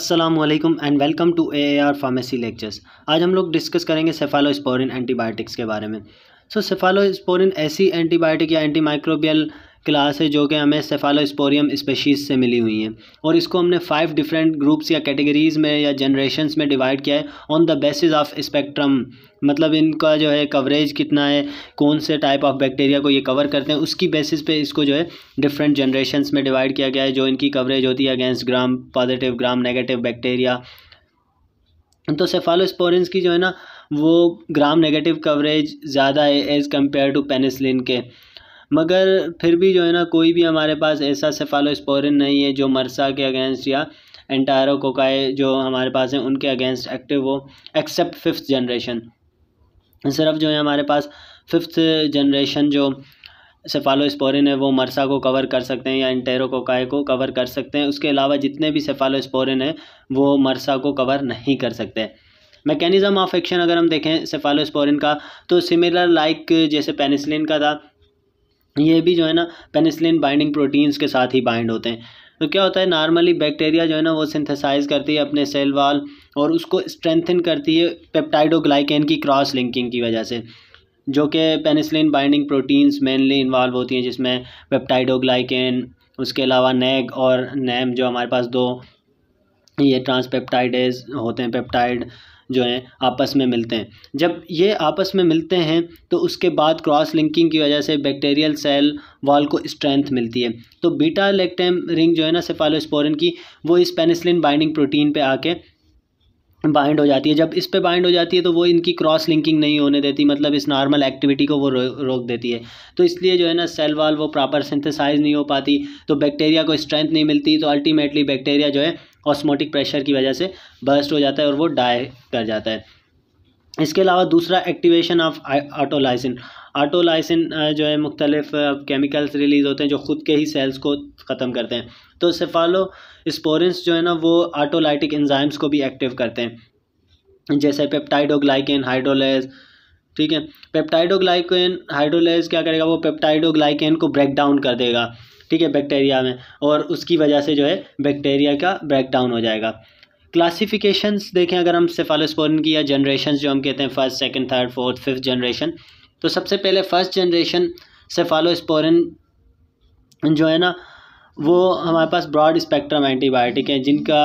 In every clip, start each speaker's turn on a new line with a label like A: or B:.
A: Aslam and welcome to A R pharmacy lectures आज हम लोग डिस्कस करेंगे सेफालोस्पोरिन एंटीबायोटिक्स के बारे में सो सेफालोस्पोरिन ऐसी एंटीबायोटिक या एंटी माइक्रोबियल क्लास है जो कि हमें सेफालोस्पोरियम स्पेशीज़ से मिली हुई हैं और इसको हमने फाइव डिफरेंट ग्रुप्स या कैटेगरीज़ में या जनरेशन्स में डिवाइड किया है on the basis of spectrum मतलब इनका जो है कवरेज कितना है कौन से टाइप ऑफ बैक्टीरिया को ये कवर करते हैं उसकी बेसिस पे इसको जो है डिफरेंट जनरेशन्स में डिवाइड किया गया है जो इनकी कवरेज होती है against gram positive gram negative bacteria तो सेफालोस्पोरेंस की जो है ना वो ग्राम नेगेटिव कवरेज ज़्यादा है एज़ कम्पेयर टू पेनिसलिन के मगर फिर भी जो है ना कोई भी हमारे पास ऐसा सेफालोस्पोरिन नहीं है जो मरसा के अगेंस्ट या एंटायरो कोकाए जो हमारे पास हैं उनके अगेंस्ट एक्टिव हो एक्सेप्ट फिफ्थ जनरेशन सिर्फ जो है हमारे पास फिफ्थ जनरेशन जो सेफालोस्पोरिन है वो मरसा को कवर कर सकते हैं या इंटेरो कोकाए को कवर कर सकते हैं उसके अलावा जितने भी सेफालोस्पोरिन हैं वो मरसा को कवर नहीं कर सकते मैकेनिज़्म ऑफ एक्शन अगर हम देखें सेफालोस्पोरिन का तो सिमिलर लाइक जैसे पेनिसिलिन का था ये भी जो है ना पेनिसिलिन बाइंडिंग प्रोटीन्स के साथ ही बाइंड होते हैं तो क्या होता है नॉर्मली बैक्टीरिया जो है ना वो सिंथेसाइज करती है अपने सेल वाल और उसको स्ट्रेंथन करती है पेप्टाइडोग्लाइकेन की क्रॉस लिंकिंग की वजह से जो कि penicillin binding proteins mainly involve होती हैं जिसमें पेप्टाइडोग्लाइकेन उसके अलावा नेग और नैम जो हमारे पास दो ये ट्रांसपेप्टाइडेज होते हैं पेप्टाइड जो हैं आपस में मिलते हैं जब ये आपस में मिलते हैं तो उसके बाद क्रॉस लिंकिंग की वजह से बैक्टीरियल सेल वॉल को स्ट्रेंथ मिलती है तो बीटा लेक्टेम रिंग जो है ना सिफालोस्पोरिन की वो इस पेनिसिलिन बाइंडिंग प्रोटीन पर आके बाइंड हो जाती है जब इस पे बाइंड हो जाती है तो वो इनकी क्रॉस लिंकिंग नहीं होने देती मतलब इस नॉर्मल एक्टिविटी को वो रो, रोक देती है तो इसलिए जो है ना सेल वाल वो प्रॉपर सिंथेसाइज नहीं हो पाती तो बैक्टीरिया को स्ट्रेंथ नहीं मिलती तो अल्टीमेटली बैक्टीरिया जो है ऑस्मोटिक प्रेशर की वजह से बर्स्ट हो जाता है और वो डाई कर जाता है इसके अलावा दूसरा एक्टिवेशन ऑफ ऑटोलाइसिन ऑटोलाइसिन जो है मुख्तलिफ केमिकल्स रिलीज़ होते हैं जो ख़ुद के ही सेल्स को ख़त्म करते हैं तो सेफालो स्पोरेंस जो है ना वो ऑटोलाइटिक एंजाइम्स को भी एक्टिव करते हैं जैसे पेप्टाइडोग्लाइकिन हाइड्रोलेज ठीक है पेप्टाइडोग्लाइकिन हाइड्रोलेज क्या करेगा वो पेप्टाइडोग्लाइकिन को ब्रेक डाउन कर देगा ठीक है बैक्टीरिया में और उसकी वजह से जो है बैक्टीरिया का ब्रेकडाउन हो जाएगा क्लासिफिकेशंस देखें अगर हम सेफालोस्पोरिन की या जनरेशन जो हम कहते हैं first second third fourth fifth generation तो सबसे पहले फर्स्ट जनरेशन सेफालोस्पोरिन जो है ना वो हमारे पास ब्रॉड स्पेक्ट्रम एंटीबायोटिक हैं जिनका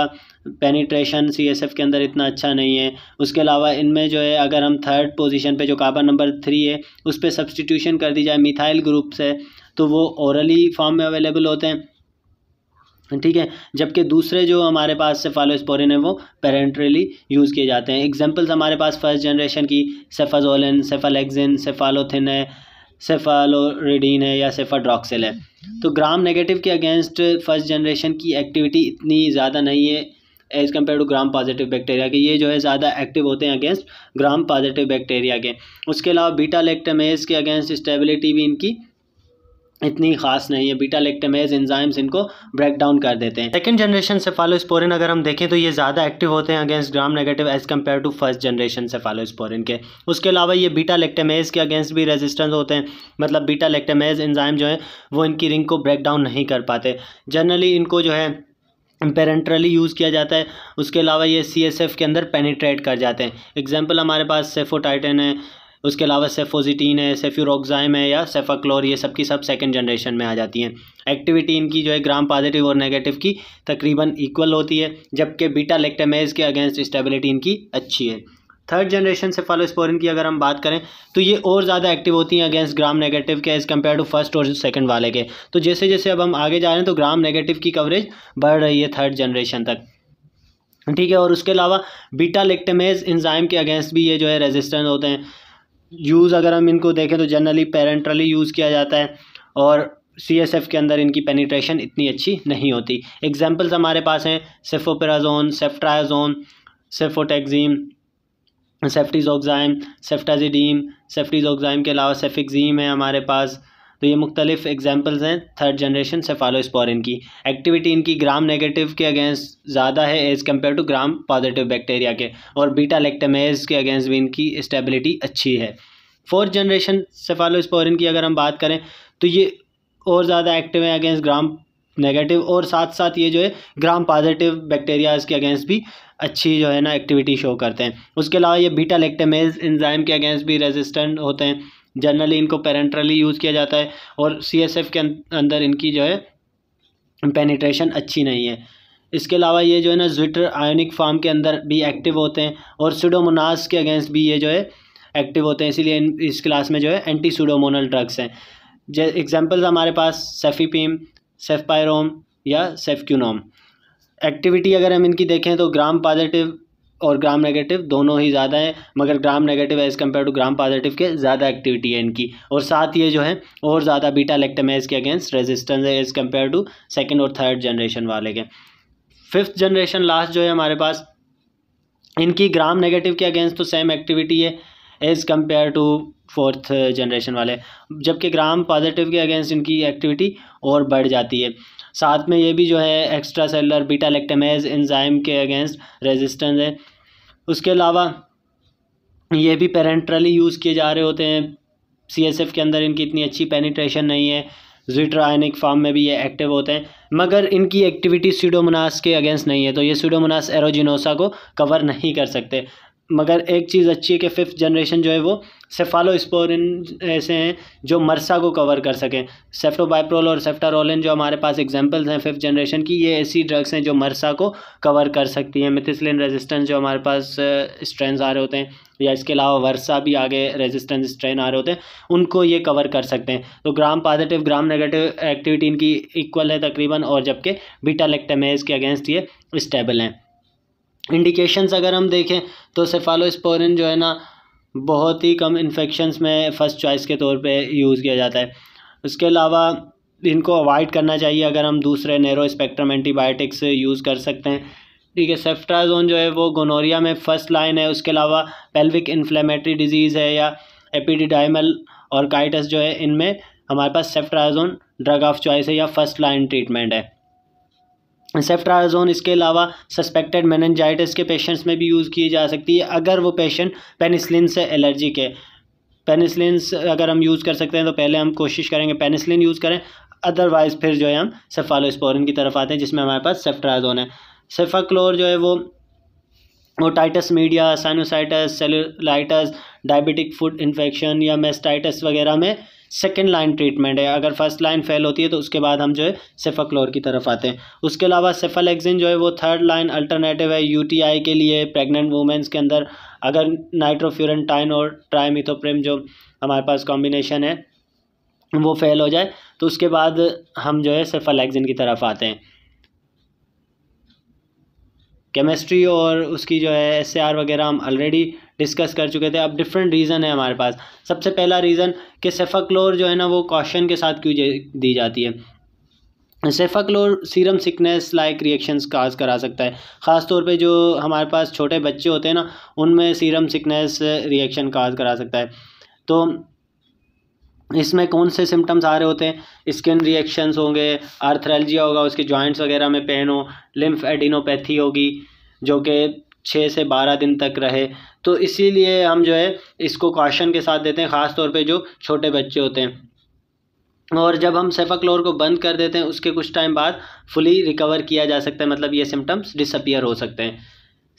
A: पेनिट्रेशन सी एस एफ के अंदर इतना अच्छा नहीं है उसके अलावा इनमें जो है अगर हम थर्ड पोजीशन पे जो कार्बन नंबर थ्री है उस पर सब्सटीट्यूशन कर दी जाए मिथाइल ग्रुप से तो वो औरली फॉर्म में अवेलेबल होते हैं ठीक है जबकि दूसरे जो हमारे पास सेफालोस्पोरिन है वो पेरेंट्रली यूज़ किए जाते हैं एग्जांपल्स हमारे पास फर्स्ट जनरेशन की सेफाजोलिन सेफालेक्जिन सेफालोथिन है सेफालोरेडीन है या सेफाड्रॉक्सिल है तो ग्राम नेगेटिव के अगेंस्ट फर्स्ट जनरेशन की एक्टिविटी इतनी ज़्यादा नहीं है as compare to gram positive bacteria के ये जो है ज़्यादा एक्टिव होते हैं अगेंस्ट ग्राम पॉजिटिव बैक्टीरिया के उसके अलावा बीटा लेक्टमेज के अगेंस्ट स्टेबिलिटी भी इनकी इतनी खास नहीं है बीटा लेक्टेमेज एंजाइम्स इनको ब्रेक डाउन कर देते हैं सेकंड जनरेशन फालोस्पोरिन अगर हम देखें तो ये ज़्यादा एक्टिव होते हैं against gram negative as compare to first generation cephalosporin के उसके अलावा ये बीटा लेक्टेमेज के अगेंस्ट भी रेजिस्टेंस होते हैं मतलब बीटा लेक्टेमेज एंजाइम जो है वो इनकी रिंग को ब्रेक डाउन नहीं कर पाते जनरली इनको जो है पेरेंट्रली यूज़ किया जाता है उसके अलावा ये सी एस एफ के अंदर पेनीट्रेट कर जाते हैं एग्जाम्पल हमारे पास सेफोटाइटन है उसके अलावा सेफोजिटीन है सेफ्यूरोगजाइम है या सेफाक्लोर ये सब की सब सेकेंड जनरेशन में आ जाती हैं एक्टिविटी इनकी जो है ग्राम पॉजिटिव और नेगेटिव की तकरीबन इक्वल होती है जबकि बीटा लेक्टेमेज के अगेंस्ट स्टेबिलिटी इनकी अच्छी है थर्ड जनरेशन से सेफालोस्पोरिन की अगर हम बात करें तो ये और ज़्यादा एक्टिव होती हैं अगेंस्ट ग्राम नेगेटिव के एज़ कम्पेयर टू फर्स्ट और सेकंड वाले के तो जैसे जैसे अब हम आगे जा रहे हैं तो ग्राम नेगेटिव की कवरेज बढ़ रही है थर्ड जनरेशन तक ठीक है और उसके अलावा बीटा लेक्टेमेज इंजाइम के अगेंस्ट भी ये जो है रेजिस्टेंस होते हैं यूज़ अगर हम इनको देखें तो जनरली पेरेंट्रली यूज़ किया जाता है और सी एस एफ़ के अंदर इनकी पेनिट्रेशन इतनी अच्छी नहीं होती एग्जाम्पल्स हमारे पास हैं सेफोपेराजोन सेफ्ट्राजोन सेफोटेक्जीम सेफ्टीज़ोक्ज़ाइम सेफ्टाजीडीम सेफ्टीज़ोक्ज़ाइम के अलावा सेफिक्जीम है हमारे पास तो ये मुख्तलिफ एग्जाम्पल्स हैं थर्ड जनरेशन सेफालोस्पोरिन की एक्टिविटी इनकी ग्राम नेगेटिव के अगेंस्ट ज़्यादा है as compare to gram positive bacteria के और बीटा लेक्टमेज के अगेंस्ट भी इनकी स्टेबिलिटी अच्छी है फोर्थ जनरेशन सेफालोस्पोरिन की अगर हम बात करें तो ये और ज़्यादा एक्टिव है अगेंस्ट ग्राम नेगेटिव और साथ साथ ये जो है ग्राम पॉजिटिव बैक्टीरियाज़ के अगेंस्ट भी अच्छी जो है ना एक्टिविटी शो करते हैं उसके अलावा ये बीटा लेक्टेमेज इंजाइम के अगेंस्ट भी रेजिस्टेंट होते हैं जनरली इनको पेरेंट्रली यूज़ किया जाता है और सी के अं-, अंदर इनकी जो है पेनिट्रेशन अच्छी नहीं है इसके अलावा ये जो है ना ज्विटर आयोनिक फार्म के अंदर भी एक्टिव होते हैं और सूडोमोनास के अगेंस्ट भी ये जो है एक्टिव होते हैं इसीलिए इस क्लास में जो है एंटी सूडोमोनल ड्रग्स हैं एग्जाम्पल्स हमारे पास सेफीपीम सेफपायरोम या सेफक्यूनोम एक्टिविटी अगर हम इनकी देखें तो ग्राम पॉजिटिव और ग्राम नेगेटिव दोनों ही ज़्यादा हैं मगर gram negative as compare to gram positive के ज़्यादा एक्टिविटी है इनकी और साथ ये जो है और ज़्यादा बीटा लैक्टमेज के अगेंस्ट रेजिस्टेंस है एज़ कम्पेयर टू सेकेंड और थर्ड जनरेशन वाले के फिफ्थ जनरेशन लास्ट जो है हमारे पास इनकी ग्राम नेगेटिव के अगेंस्ट तो सेम एक्टिविटी है as compare to fourth generation वाले जबकि ग्राम पॉजिटिव के अगेंस्ट इनकी एक्टिविटी और बढ़ जाती है साथ में ये भी जो है extracellular beta lactamase enzyme के अगेंस्ट रेजिस्टेंस है उसके अलावा ये भी पेरेंट्रली यूज़ किए जा रहे होते हैं सीएसएफ के अंदर इनकी इतनी अच्छी पेनिट्रेशन नहीं है जिट्राइनिक फार्म में भी ये एक्टिव होते हैं मगर इनकी एक्टिविटी सीडोमोनास के अगेंस्ट नहीं है तो ये सीडोमोनास एरोजिनोसा को कवर नहीं कर सकते मगर एक चीज़ अच्छी है कि फ़िफ्थ जनरेशन जो है वो सेफालोस्पोरिन ऐसे हैं जो मरसा को कवर कर सकें सेफ्टोबाइप्रोल और सेफ्टारोलिन जो हमारे पास एग्जांपल्स हैं फिफ्थ जनरेशन की ये ऐसी ड्रग्स हैं जो मरसा को कवर कर सकती हैं मिथिसलिन रेजिस्टेंस जो हमारे पास स्ट्रेंस uh, आ रहे होते हैं या इसके अलावा वर्षा भी आगे रेजिस्टेंस स्ट्रेन आ रहे होते हैं उनको ये कवर कर सकते हैं तो gram positive gram negative activity इनकी इक्वल है तकरीबन और जबकि बीटा लेक्टेमेज के अगेंस्ट ये स्टेबल हैं इंडिकेशंस अगर हम देखें तो सेफालोस्पोरिन जो है ना बहुत ही कम इन्फेक्शंस में फ़र्स्ट चॉइस के तौर पे यूज़ किया जाता है उसके अलावा इनको अवॉइड करना चाहिए अगर हम दूसरे नैरो स्पेक्ट्रम एंटीबायोटिक्स यूज़ कर सकते हैं ठीक है सेफ्ट्राजोन जो है वो गोनोरिया में फ़र्स्ट लाइन है उसके अलावा पेल्विक इन्फ्लेमेटरी डिजीज़ है या एपिडिडाइमल और काइटस जो है इनमें हमारे पास सेफ्ट्राजोन ड्रग ऑफ चॉइस है या फ़र्स्ट लाइन ट्रीटमेंट है सेफ्ट्राजोन इसके अलावा सस्पेक्टेड मेनजाइटिस के पेशेंट्स में भी यूज़ की जा सकती है अगर वो पेशेंट पेनिसलिन से एलर्जिक है पेनिसलिन अगर हम यूज़ कर सकते हैं तो पहले हम कोशिश करेंगे पेनिसलिन यूज़ करें अदरवाइज़ फिर जो है हम सेफालोस्पोरिन की तरफ आते हैं जिसमें हमारे पास सेफ्ट्राजोन है सेफाक्लोर जो है वो ओटाइटस टाइटस media sinusitis cellulitis diabetic foot infection या मेस्टाइटस वगैरह में सेकेंड लाइन ट्रीटमेंट है अगर फर्स्ट लाइन फेल होती है तो उसके बाद हम जो है सेफाक्लोर की तरफ आते हैं उसके अलावा सेफालेक्सिन जो है वो थर्ड लाइन अल्टरनेटिव है यूटीआई के लिए प्रेग्नेंट वूमेंस के अंदर अगर नाइट्रोफ्यूरेंटाइन और ट्राइमिथोप्रेम जो हमारे पास कॉम्बिनेशन है वो फेल हो जाए तो उसके बाद हम जो है सेफालेक्सिन की तरफ आते हैं केमिस्ट्री और उसकी जो है एस वगैरह हम ऑलरेडी डिस्कस कर चुके थे अब डिफरेंट रीज़न है हमारे पास सबसे पहला रीज़न कि सेफाक्लोर जो है ना वो कॉशन के साथ क्यों दी जाती है cefaclor serum sickness like reactions cause करा सकता है ख़ास तौर पे जो हमारे पास छोटे बच्चे होते हैं ना उनमें सीरम सिकनेस रिएक्शन काज करा सकता है तो इसमें कौन से सिम्टम्स आ रहे होते हैं स्किन रिएक्शंस होंगे आर्थरेलजिया होगा उसके जॉइंट्स वगैरह में पेन हो लिम्फ एडिनोपैथी होगी जो कि छः से बारह दिन तक रहे तो इसीलिए हम जो है इसको कॉशन के साथ देते हैं ख़ास तौर पे जो छोटे बच्चे होते हैं और जब हम सेफाक्लोर को बंद कर देते हैं उसके कुछ टाइम बाद फुली रिकवर किया जा सकता है मतलब ये सिम्टम्स डिसअपियर हो सकते हैं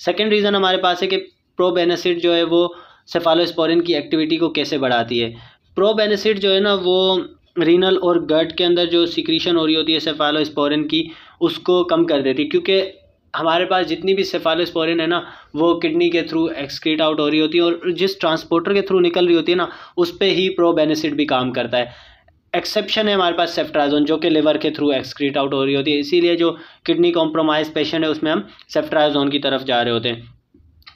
A: सेकेंड रीज़न हमारे पास है कि प्रोबेनासिड जो है वो सेफालोस्पोरिन की एक्टिविटी को कैसे बढ़ाती है प्रोबेनासिड जो है ना वो रीनल और गट के अंदर जो सिक्रीशन हो रही होती है सेफालोस्पोरिन की उसको कम कर देती है क्योंकि हमारे पास जितनी भी सेफालोस्पोरिन है ना वो किडनी के थ्रू एक्सक्रीट आउट हो रही होती है और जिस ट्रांसपोर्टर के थ्रू निकल रही होती है ना उस पर ही प्रोबेनिसिड भी काम करता है एक्सेप्शन है हमारे पास सेफ्ट्राजोन जो कि लिवर के थ्रू एक्सक्रीट आउट हो रही होती है इसीलिए जो किडनी कॉम्प्रोमाइज पेशेंट है उसमें हम सेफ्ट्राजोन की तरफ जा रहे होते हैं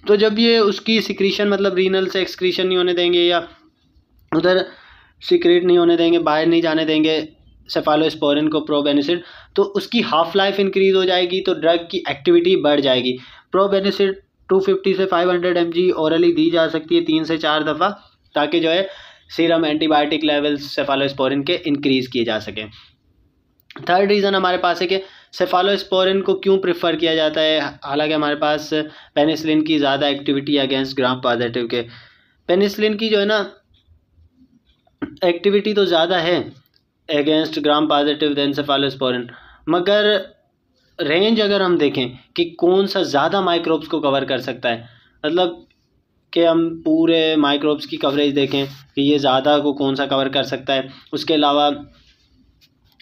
A: तो जब ये उसकी सिक्रीशन मतलब रीनल से एक्सक्रीशन नहीं होने देंगे या उधर सिक्रीट नहीं होने देंगे बाहर नहीं जाने देंगे सेफालोस्पोरिन को प्रोबेनिसिड तो उसकी हाफ लाइफ इंक्रीज़ हो जाएगी तो ड्रग की एक्टिविटी बढ़ जाएगी प्रोबेनिसिड 250 से 500 हंड्रेड ओरली दी जा सकती है तीन से चार दफ़ा ताकि जो है सीरम एंटीबायोटिक लेवल्स सेफालोस्पोरिन के इंक्रीज़ किए जा सकें थर्ड रीज़न हमारे पास है कि सेफालोस्पोरिन को क्यों प्रेफर किया जाता है हालांकि हमारे पास पेनिसिलिन की ज़्यादा एक्टिविटी अगेंस्ट ग्राम पॉजिटिव के पेनिसिलिन की जो है ना एक्टिविटी तो ज़्यादा है अगेंस्ट ग्राम पॉजिटिव एनसेफालोस्पोरिन मगर रेंज अगर हम देखें कि कौन सा ज़्यादा माइक्रोब्स को कवर कर सकता है मतलब कि हम पूरे माइक्रोब्स की कवरेज देखें कि ये ज़्यादा को कौन सा कवर कर सकता है उसके अलावा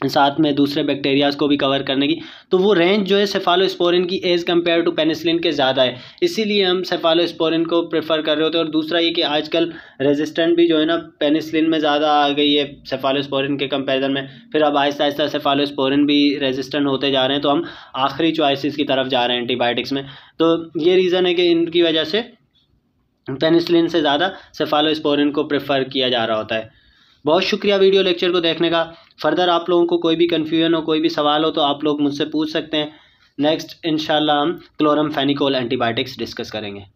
A: साथ में दूसरे बैक्टीरियाज को भी कवर करने की तो वो रेंज जो है सेफालोस्पोरिन की एज़ कंपेयर टू पेनिसिलिन के ज़्यादा है इसीलिए हम सेफालोस्पोरिन को प्रेफर कर रहे होते हैं और दूसरा ये कि आजकल रेजिस्टेंट भी जो है ना पेनिसिलिन में ज़्यादा आ गई है सेफालोस्पोरिन के कंपेरिजन में फिर अब आहिस्ता आहिस्ता सेफालोस्पोरिन भी रेजिस्टेंट होते जा रहे हैं तो हम आखिरी चॉइसिस की तरफ जा रहे हैं एंटीबायोटिक्स में तो ये रीज़न है कि इनकी वजह से पेनिसिलिन से ज़्यादा सेफालोस्पोरिन को प्रेफर किया जा रहा होता है बहुत शुक्रिया वीडियो लेक्चर को देखने का फर्दर आप लोगों को कोई भी कन्फ्यूजन हो कोई भी सवाल हो तो आप लोग मुझसे पूछ सकते हैं नेक्स्ट इंशाल्लाह हम क्लोरम फेनिकोल एंटीबायोटिक्स डिस्कस करेंगे